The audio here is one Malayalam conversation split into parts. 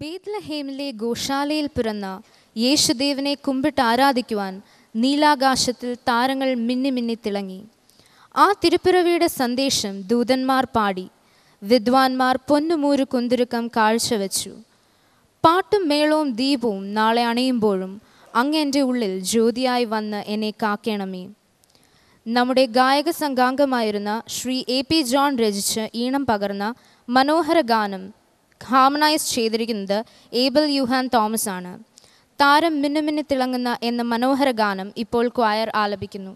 ബേത്ലഹേമിലെ ഗോശാലയിൽ പിറന്ന യേശുദേവനെ കുമ്പിട്ട് ആരാധിക്കുവാൻ നീലാകാശത്തിൽ താരങ്ങൾ മിന്നി മിന്നി തിളങ്ങി ആ തിരുപ്പിറവിയുടെ സന്ദേശം ദൂതന്മാർ പാടി വിദ്വാൻമാർ പൊന്നുമൂരു കുന്തിരുക്കം കാഴ്ചവെച്ചു പാട്ടും മേളവും ദീപവും നാളെ അണയുമ്പോഴും അങ്ങ് എൻ്റെ ഉള്ളിൽ ജ്യോതിയായി വന്ന് എന്നെ കാക്കേണമേ നമ്മുടെ ഗായക സംഘാംഗമായിരുന്ന ശ്രീ എ പി ജോൺ രചിച്ച് ഈണം പകർന്ന മനോഹര ഗാനം ഹാമണൈസ് ചെയ്തിരിക്കുന്നത് ഏബിൾ യുഹാൻ തോമസ് ആണ് താരം മിന്നുമിന്നു തിളങ്ങുന്ന എന്ന മനോഹര ഗാനം ഇപ്പോൾ ക്വയർ ആലപിക്കുന്നു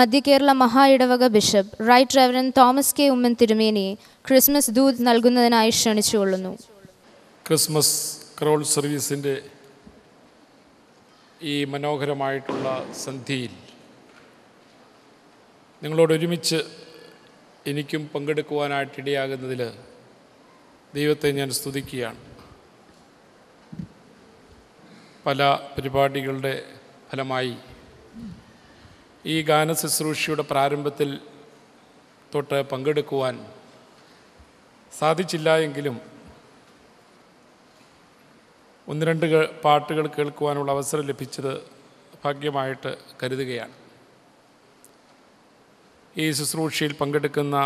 മധ്യകേരള മഹാ ഇടവക bishop right reverend Thomas K Oommen തിരുമേനിയെ ക്രിസ്മസ് ദൂത് നൽകുന്നതിനായി ക്ഷണിച്ചുകൊള്ളുന്നു ക്രിസ്മസ് ക്രോൾ സർവീസിൻ്റെ ഈ മനോഹരമായിട്ടുള്ള സന്ധിയിൽ നിങ്ങളോടൊരുമിച്ച് എനിക്കും പങ്കെടുക്കുവാനായിട്ടിടയാകുന്നതിൽ ദൈവത്തെ ഞാൻ സ്തുതിക്കുകയാണ് പല പരിപാടികളുടെ ഫലമായി ഈ ഗാന ശുശ്രൂഷയുടെ പ്രാരംഭത്തിൽ തൊട്ട് പങ്കെടുക്കുവാൻ സാധിച്ചില്ല എങ്കിലും ഒന്ന് രണ്ട് പാട്ടുകൾ കേൾക്കുവാനുള്ള അവസരം ലഭിച്ചത് ഭാഗ്യമായിട്ട് കരുതുകയാണ് ഈ ശുശ്രൂഷയിൽ പങ്കെടുക്കുന്ന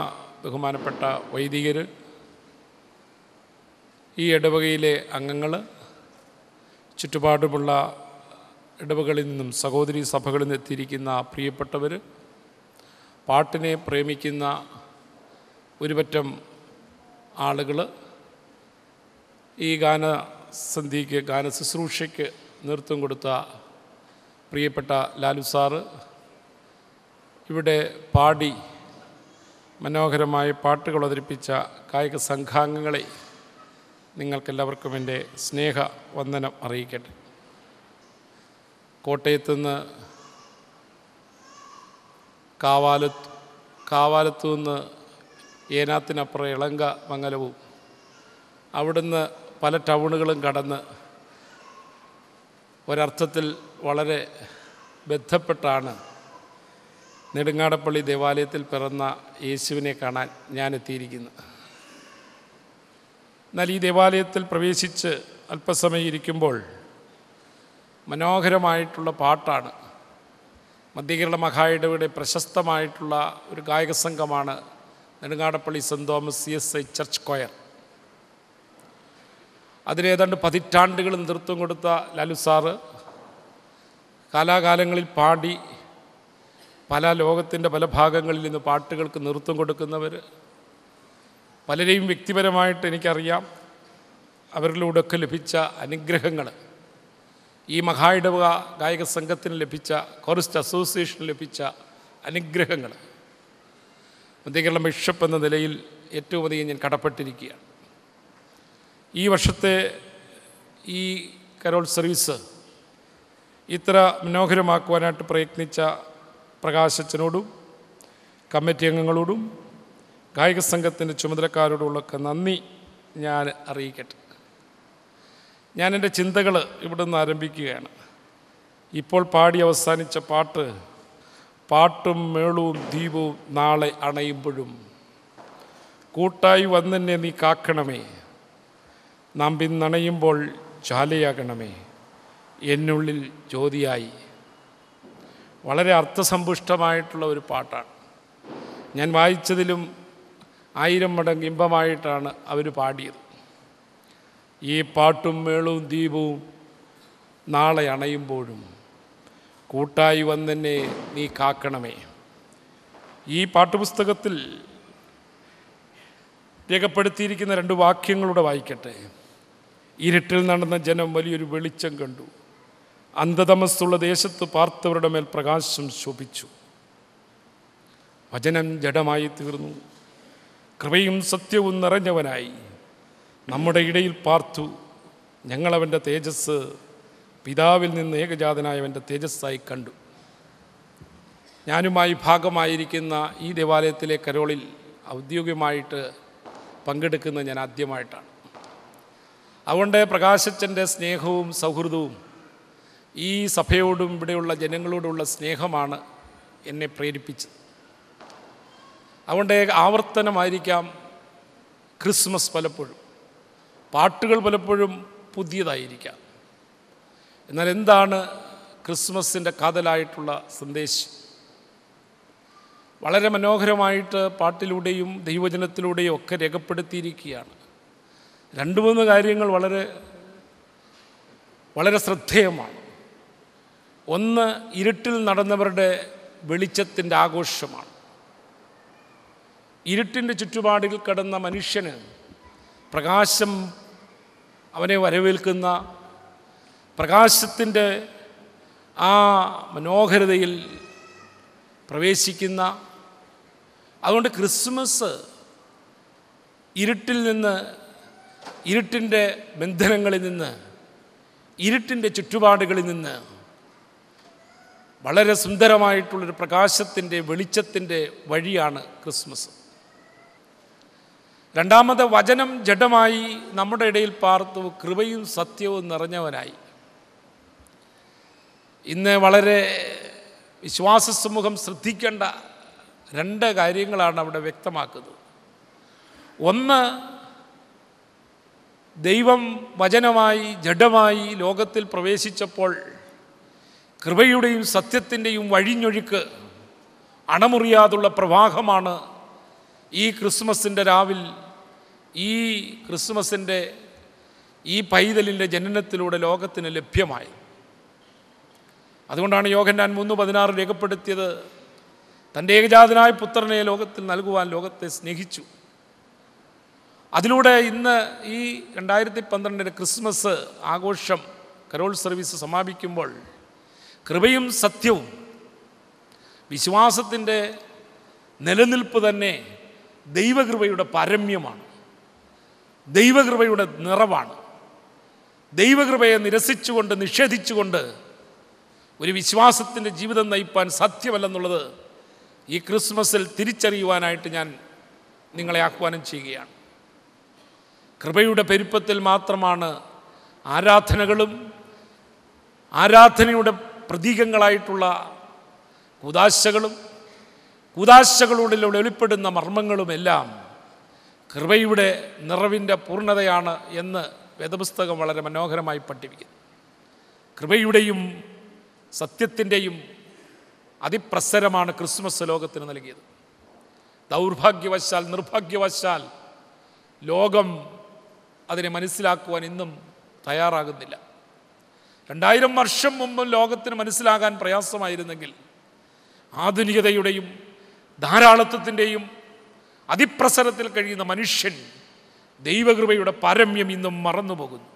ബഹുമാനപ്പെട്ട വൈദികർ ഈ ഇടവകയിലെ അംഗങ്ങൾ ചുറ്റുപാടുമുള്ള ഇടവകളിൽ നിന്നും സഹോദരി സഭകളിൽ നിന്ന് എത്തിയിരിക്കുന്ന പ്രിയപ്പെട്ടവർ പാട്ടിനെ പ്രേമിക്കുന്ന ഒരുപറ്റം ആളുകൾ ഈ ഗാനസന്ധിക്ക് ശുശ്രൂഷയ്ക്ക് നൃത്തം കൊടുത്ത പ്രിയപ്പെട്ട ലാലു സാറ് ഇവിടെ പാടി മനോഹരമായ പാട്ടുകൾ അവതരിപ്പിച്ച കായിക സംഘാംഗങ്ങളെ നിങ്ങൾക്കെല്ലാവർക്കും എൻ്റെ സ്നേഹ വന്ദനം അറിയിക്കട്ടെ കോട്ടയത്തു നിന്ന് കാവാലത്ത് കാവാലത്തു നിന്ന് ഏനാത്തിനപ്പുറം ഇളങ്ക മംഗലവും അവിടുന്ന് പല ടൗണുകളും കടന്ന് ഒരർത്ഥത്തിൽ വളരെ ബന്ധപ്പെട്ടാണ് നെടുങ്ങാടപ്പള്ളി ദേവാലയത്തിൽ പിറന്ന യേശുവിനെ കാണാൻ ഞാനെത്തിയിരിക്കുന്നത് എന്നാൽ ഈ ദേവാലയത്തിൽ പ്രവേശിച്ച് അല്പസമയം ഇരിക്കുമ്പോൾ മനോഹരമായിട്ടുള്ള പാട്ടാണ് മധ്യകേരള മഹായിടവിടെ പ്രശസ്തമായിട്ടുള്ള ഒരു ഗായക സംഘമാണ് Nedungadappally saint Thomas C S I church choir അതിലേതാണ്ട് പതിറ്റാണ്ടുകൾ നേതൃത്വം കൊടുത്ത ലാലു സാറ് കാലാകാലങ്ങളിൽ പാടി പല ലോകത്തിൻ്റെ പല ഭാഗങ്ങളിൽ നിന്ന് പാട്ടുകൾക്ക് നൃത്തം കൊടുക്കുന്നവർ പലരെയും വ്യക്തിപരമായിട്ട് എനിക്കറിയാം അവരിലൂടെയൊക്കെ ലഭിച്ച അനുഗ്രഹങ്ങൾ ഈ മഹായിടവക ഗായക സംഘത്തിന് ലഭിച്ച കോറിസ്റ്റ് അസോസിയേഷന് ലഭിച്ച അനുഗ്രഹങ്ങൾ മധ്യകേരളം ബിഷപ്പ് എന്ന നിലയിൽ ഏറ്റവും അധികം ഞാൻ കടപ്പെട്ടിരിക്കുകയാണ് ഈ വർഷത്തെ ഈ കരോൾ സർവീസ് ഇത്ര മനോഹരമാക്കുവാനായിട്ട് പ്രയത്നിച്ച പ്രകാശച്ചനോടും കമ്മിറ്റി അംഗങ്ങളോടും ഗായക സംഘത്തിൻ്റെ ചുമതലക്കാരോടുമുള്ളൊക്കെ നന്ദി ഞാൻ അറിയിക്കട്ടെ ഞാൻ എൻ്റെ ചിന്തകൾ ഇവിടെ നിന്ന് ആരംഭിക്കുകയാണ് ഇപ്പോൾ പാടി അവസാനിച്ച പാട്ട് പാട്ടും മേളവും ദീപവും നാളെ അണയുമ്പോഴും കൂട്ടായി വന്നെന്നെ നീ കാക്കണമേ നാം പിന്നണയുമ്പോൾ ചാലയാകണമേ എന്നുള്ളിൽ ജ്യോതിയായി വളരെ അർത്ഥസമ്പുഷ്ടമായിട്ടുള്ള ഒരു പാട്ടാണ് ഞാൻ വായിച്ചതിലും ആയിരം മടങ്ങ് ഇമ്പമായിട്ടാണ് അവർ പാടിയത് ഈ പാട്ടും മേളവും ദീപവും നാളെ അണയുമ്പോഴും കൂട്ടായി വന്നെന്നെ നീ കാക്കണമേ ഈ പാട്ടുപുസ്തകത്തിൽ രേഖപ്പെടുത്തിയിരിക്കുന്ന രണ്ട് വാക്യങ്ങളുടെ വായിക്കട്ടെ ഇരുട്ടിൽ നടന്ന ജനം വലിയൊരു വെളിച്ചം കണ്ടു അന്ധതമസ്സുള്ള ദേശത്ത് പാർത്തവരുടെ മേൽ പ്രകാശം ശോഭിച്ചു വചനം ജഡമായി തീർന്നു കൃപയും സത്യവും നിറഞ്ഞവനായി നമ്മുടെ ഇടയിൽ പാർത്തു ഞങ്ങളവൻ്റെ തേജസ് പിതാവിൽ നിന്ന് ഏകജാതനായവൻ്റെ തേജസ്സായി കണ്ടു ഞാനുമായി ഭാഗമായിരിക്കുന്ന ഈ ദേവാലയത്തിലെ കരോളിൽ ഔദ്യോഗികമായിട്ട് പങ്കെടുക്കുന്നത് ഞാൻ ആദ്യമായിട്ടാണ് അതുകൊണ്ട് പ്രകാശച്ചൻ്റെ സ്നേഹവും സൗഹൃദവും ഈ സഭയോടും ഇവിടെയുള്ള ജനങ്ങളോടുള്ള സ്നേഹമാണ് എന്നെ പ്രേരിപ്പിച്ചത് അതുകൊണ്ട് ആവർത്തനമായിരിക്കാം ക്രിസ്മസ് പലപ്പോഴും പാട്ടുകൾ പലപ്പോഴും പുതിയതായിരിക്കാം എന്നാൽ എന്താണ് ക്രിസ്മസിൻ്റെ കാതലായിട്ടുള്ള സന്ദേശം വളരെ മനോഹരമായിട്ട് പാട്ടിലൂടെയും ദൈവജനത്തിലൂടെയും ഒക്കെ രേഖപ്പെടുത്തിയിരിക്കുകയാണ് രണ്ട് മൂന്ന് കാര്യങ്ങൾ വളരെ വളരെ ശ്രദ്ധേയമാണ് ഒന്ന് ഇരുട്ടിൽ നടന്നവരുടെ വെളിച്ചത്തിൻ്റെ ആഘോഷമാണ് ഇരുട്ടിൻ്റെ ചുറ്റുപാടിൽ കിടന്ന മനുഷ്യന് പ്രകാശം അവനെ വരവേൽക്കുന്ന പ്രകാശത്തിൻ്റെ ആ മനോഹരതയിൽ പ്രവേശിക്കുന്ന അതുകൊണ്ട് ക്രിസ്മസ് ഇരുട്ടിൽ നിന്ന് ഇരുട്ടിൻ്റെ ബന്ധനങ്ങളിൽ നിന്ന് ഇരുട്ടിൻ്റെ ചുറ്റുപാടുകളിൽ നിന്ന് വളരെ സുന്ദരമായിട്ടുള്ളൊരു പ്രകാശത്തിൻ്റെ വെളിച്ചത്തിൻ്റെ വഴിയാണ് ക്രിസ്മസ് രണ്ടാമത്തെ വചനം ജഡമായി നമ്മുടെ ഇടയിൽ പാർത്തു കൃപയും സത്യവും നിറഞ്ഞവനായി ഇന്ന് വളരെ വിശ്വാസ സമൂഹം ശ്രദ്ധിക്കേണ്ട രണ്ട് കാര്യങ്ങളാണ് അവിടെ വ്യക്തമാക്കുന്നത് ഒന്ന് ദൈവം വചനമായി ജഡമായി ലോകത്തിൽ പ്രവേശിച്ചപ്പോൾ കൃപയുടെയും സത്യത്തിൻ്റെയും വഴിഞ്ഞൊഴുക്ക് അണമുറിയാതുള്ള പ്രവാഹമാണ് ഈ ക്രിസ്മസിൻ്റെ രാവിൽ ഈ ക്രിസ്മസിൻ്റെ ഈ പൈതലിൻ്റെ ജനനത്തിലൂടെ ലോകത്തിന് ലഭ്യമായി അതുകൊണ്ടാണ് ഞാൻ മൂന്ന് പതിനാറ് രേഖപ്പെടുത്തിയത് തൻ്റെ ഏകജാതനായ പുത്രനെ ലോകത്തിൽ നൽകുവാൻ ലോകത്തെ സ്നേഹിച്ചു അതിലൂടെ ഇന്ന് ഈ രണ്ടായിരത്തി പന്ത്രണ്ടിന് ക്രിസ്മസ് ആഘോഷം കരോൾ സർവീസ് സമാപിക്കുമ്പോൾ കൃപയും സത്യവും വിശ്വാസത്തിൻ്റെ നിലനിൽപ്പ് തന്നെ ദൈവകൃപയുടെ പാരമ്യമാണ് ദൈവകൃപയുടെ നിറവാണ് ദൈവകൃപയെ നിരസിച്ചുകൊണ്ട് നിഷേധിച്ചുകൊണ്ട് ഒരു വിശ്വാസത്തിൻ്റെ ജീവിതം നയിപ്പാൻ സത്യമല്ലെന്നുള്ളത് ഈ ക്രിസ്മസിൽ തിരിച്ചറിയുവാനായിട്ട് ഞാൻ നിങ്ങളെ ആഹ്വാനം ചെയ്യുകയാണ് കൃപയുടെ പെരുപ്പത്തിൽ മാത്രമാണ് ആരാധനകളും ആരാധനയുടെ പ്രതീകങ്ങളായിട്ടുള്ള കൂതാശകളും കൂതാശകളുടെ വെളിപ്പെടുന്ന മർമ്മങ്ങളുമെല്ലാം കൃപയുടെ നിറവിൻ്റെ പൂർണ്ണതയാണ് എന്ന് വേദപുസ്തകം വളരെ മനോഹരമായി പഠിപ്പിക്കുന്നു കൃപയുടെയും സത്യത്തിൻ്റെയും അതിപ്രസരമാണ് ക്രിസ്മസ് ലോകത്തിന് നൽകിയത് ദൗർഭാഗ്യവശാൽ നിർഭാഗ്യവശാൽ ലോകം അതിനെ മനസ്സിലാക്കുവാൻ ഇന്നും തയ്യാറാകുന്നില്ല രണ്ടായിരം വർഷം മുമ്പ് ലോകത്തിന് മനസ്സിലാകാൻ പ്രയാസമായിരുന്നെങ്കിൽ ആധുനികതയുടെയും ധാരാളത്വത്തിൻ്റെയും അതിപ്രസരത്തിൽ കഴിയുന്ന മനുഷ്യൻ ദൈവകൃപയുടെ പാരമ്യം ഇന്നും മറന്നു പോകുന്നു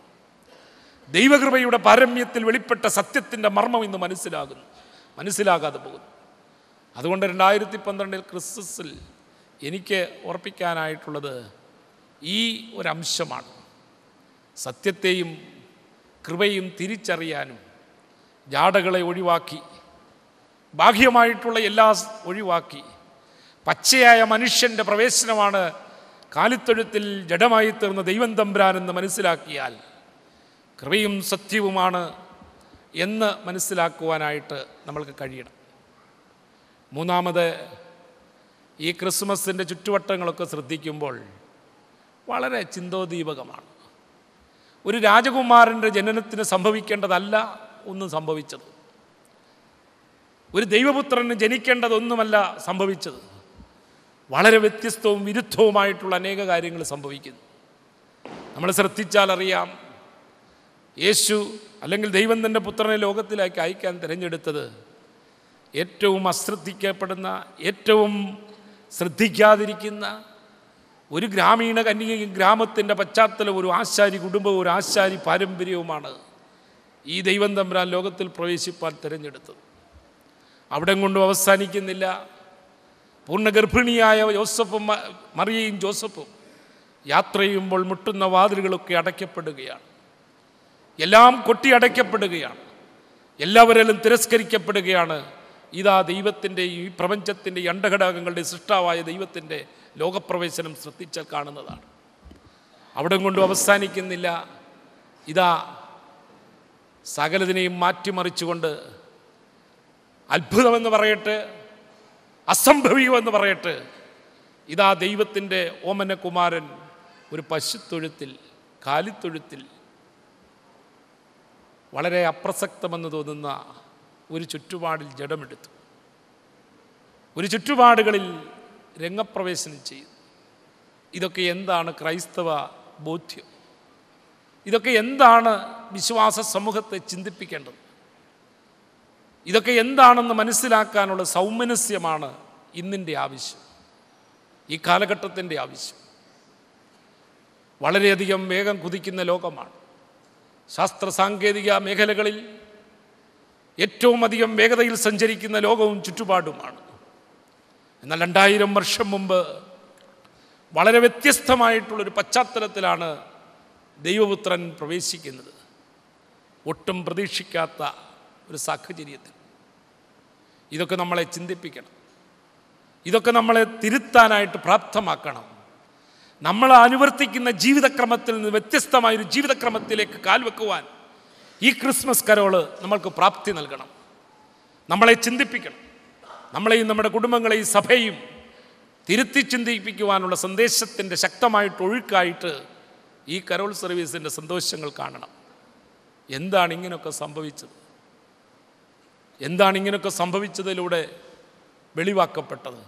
ദൈവകൃപയുടെ പാരമ്യത്തിൽ വെളിപ്പെട്ട സത്യത്തിൻ്റെ മർമ്മം ഇന്ന് മനസ്സിലാകുന്നു മനസ്സിലാകാതെ പോകുന്നു അതുകൊണ്ട് രണ്ടായിരത്തി പന്ത്രണ്ടിൽ ക്രിസ്തുസിൽ എനിക്ക് ഉറപ്പിക്കാനായിട്ടുള്ളത് ഈ ഒരംശമാണ് സത്യത്തെയും കൃപയും തിരിച്ചറിയാനും ജാടകളെ ഒഴിവാക്കി ബാഹ്യമായിട്ടുള്ള എല്ലാ ഒഴിവാക്കി പച്ചയായ മനുഷ്യൻ്റെ പ്രവേശനമാണ് കാലിത്തൊഴുത്തിൽ ജഡമായി തീർന്ന ദൈവം തമ്പുരാനെന്ന് മനസ്സിലാക്കിയാൽ കൃപയും സത്യവുമാണ് എന്ന് മനസ്സിലാക്കുവാനായിട്ട് നമ്മൾക്ക് കഴിയണം മൂന്നാമത് ഈ ക്രിസ്മസിൻ്റെ ചുറ്റുവട്ടങ്ങളൊക്കെ ശ്രദ്ധിക്കുമ്പോൾ വളരെ ചിന്തോദീപകമാണ് ഒരു രാജകുമാരൻ്റെ ജനനത്തിന് സംഭവിക്കേണ്ടതല്ല ഒന്നും സംഭവിച്ചത് ഒരു ദൈവപുത്രന് ജനിക്കേണ്ടതൊന്നുമല്ല സംഭവിച്ചത് വളരെ വ്യത്യസ്തവും വിരുദ്ധവുമായിട്ടുള്ള അനേക കാര്യങ്ങൾ സംഭവിക്കുന്നു നമ്മൾ ശ്രദ്ധിച്ചാൽ അറിയാം യേശു അല്ലെങ്കിൽ ദൈവം തൻ്റെ പുത്രനെ ലോകത്തിലേക്ക് അയക്കാൻ തിരഞ്ഞെടുത്തത് ഏറ്റവും അശ്രദ്ധിക്കപ്പെടുന്ന ഏറ്റവും ശ്രദ്ധിക്കാതിരിക്കുന്ന ഒരു ഗ്രാമീണ കന്യകയും ഗ്രാമത്തിൻ്റെ പശ്ചാത്തലം ഒരു ആശാരി കുടുംബവും ഒരു ആശാരി പാരമ്പര്യവുമാണ് ഈ ദൈവം തമ്പുരാൻ ലോകത്തിൽ പ്രവേശിപ്പാൻ തിരഞ്ഞെടുത്തത് അവിടെ കൊണ്ടും അവസാനിക്കുന്നില്ല പൂർണ്ണ ഗർഭിണിയായ ജോസഫും മറിയയും ജോസഫും യാത്ര ചെയ്യുമ്പോൾ മുട്ടുന്ന വാതിലുകളൊക്കെ അടയ്ക്കപ്പെടുകയാണ് എല്ലാം കൊട്ടി അടയ്ക്കപ്പെടുകയാണ് എല്ലാവരെയും തിരസ്കരിക്കപ്പെടുകയാണ് ഇതാ ദൈവത്തിൻ്റെ ഈ പ്രപഞ്ചത്തിൻ്റെ അണ്ടഘടകങ്ങളുടെ സൃഷ്ടാവായ ദൈവത്തിൻ്റെ ലോകപ്രവേശനം ശ്രദ്ധിച്ചാൽ കാണുന്നതാണ് അവിടെ കൊണ്ടും അവസാനിക്കുന്നില്ല ഇതാ സകലതിനെയും മാറ്റിമറിച്ചുകൊണ്ട് അത്ഭുതമെന്ന് പറയട്ടെ അസംഭവികമെന്ന് പറയട്ടെ ഇതാ ദൈവത്തിൻ്റെ ഓമനകുമാരൻ ഒരു പശുത്തൊഴുത്തിൽ കാലിത്തൊഴുത്തിൽ വളരെ അപ്രസക്തമെന്ന് തോന്നുന്ന ഒരു ചുറ്റുപാടിൽ ജഡമെടുത്തു ഒരു ചുറ്റുപാടുകളിൽ രംഗപ്രവേശനം ചെയ്തു ഇതൊക്കെ എന്താണ് ക്രൈസ്തവ ബോധ്യം ഇതൊക്കെ എന്താണ് വിശ്വാസ സമൂഹത്തെ ചിന്തിപ്പിക്കേണ്ടത് ഇതൊക്കെ എന്താണെന്ന് മനസ്സിലാക്കാനുള്ള സൗമനസ്യമാണ് ഇന്നിൻ്റെ ആവശ്യം ഈ കാലഘട്ടത്തിൻ്റെ ആവശ്യം വളരെയധികം വേഗം കുതിക്കുന്ന ലോകമാണ് ശാസ്ത്ര സാങ്കേതിക മേഖലകളിൽ ഏറ്റവും അധികം വേഗതയിൽ സഞ്ചരിക്കുന്ന ലോകവും ചുറ്റുപാടുമാണ് എന്നാൽ രണ്ടായിരം വർഷം മുമ്പ് വളരെ വ്യത്യസ്തമായിട്ടുള്ളൊരു പശ്ചാത്തലത്തിലാണ് ദൈവപുത്രൻ പ്രവേശിക്കുന്നത് ഒട്ടും പ്രതീക്ഷിക്കാത്ത ഒരു സാഹചര്യത്തിൽ ഇതൊക്കെ നമ്മളെ ചിന്തിപ്പിക്കണം ഇതൊക്കെ നമ്മളെ തിരുത്താനായിട്ട് പ്രാപ്തമാക്കണം നമ്മൾ അനുവർത്തിക്കുന്ന ജീവിതക്രമത്തിൽ നിന്ന് വ്യത്യസ്തമായൊരു ജീവിതക്രമത്തിലേക്ക് കാൽവെക്കുവാൻ ഈ ക്രിസ്മസ് കരോള് നമ്മൾക്ക് പ്രാപ്തി നൽകണം നമ്മളെ ചിന്തിപ്പിക്കണം നമ്മളെയും നമ്മുടെ കുടുംബങ്ങളെയും സഭയും തിരുത്തി ചിന്തിപ്പിക്കുവാനുള്ള സന്ദേശത്തിൻ്റെ ശക്തമായിട്ട് ഒഴുക്കായിട്ട് ഈ കരോൾ സർവീസിൻ്റെ സന്തോഷങ്ങൾ കാണണം എന്താണ് ഇങ്ങനെയൊക്കെ സംഭവിച്ചത് എന്താണ് ഇങ്ങനെയൊക്കെ സംഭവിച്ചതിലൂടെ വെളിവാക്കപ്പെട്ടത്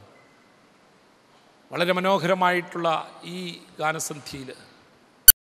വളരെ മനോഹരമായിട്ടുള്ള ഈ ഗാനസന്ധിയിൽ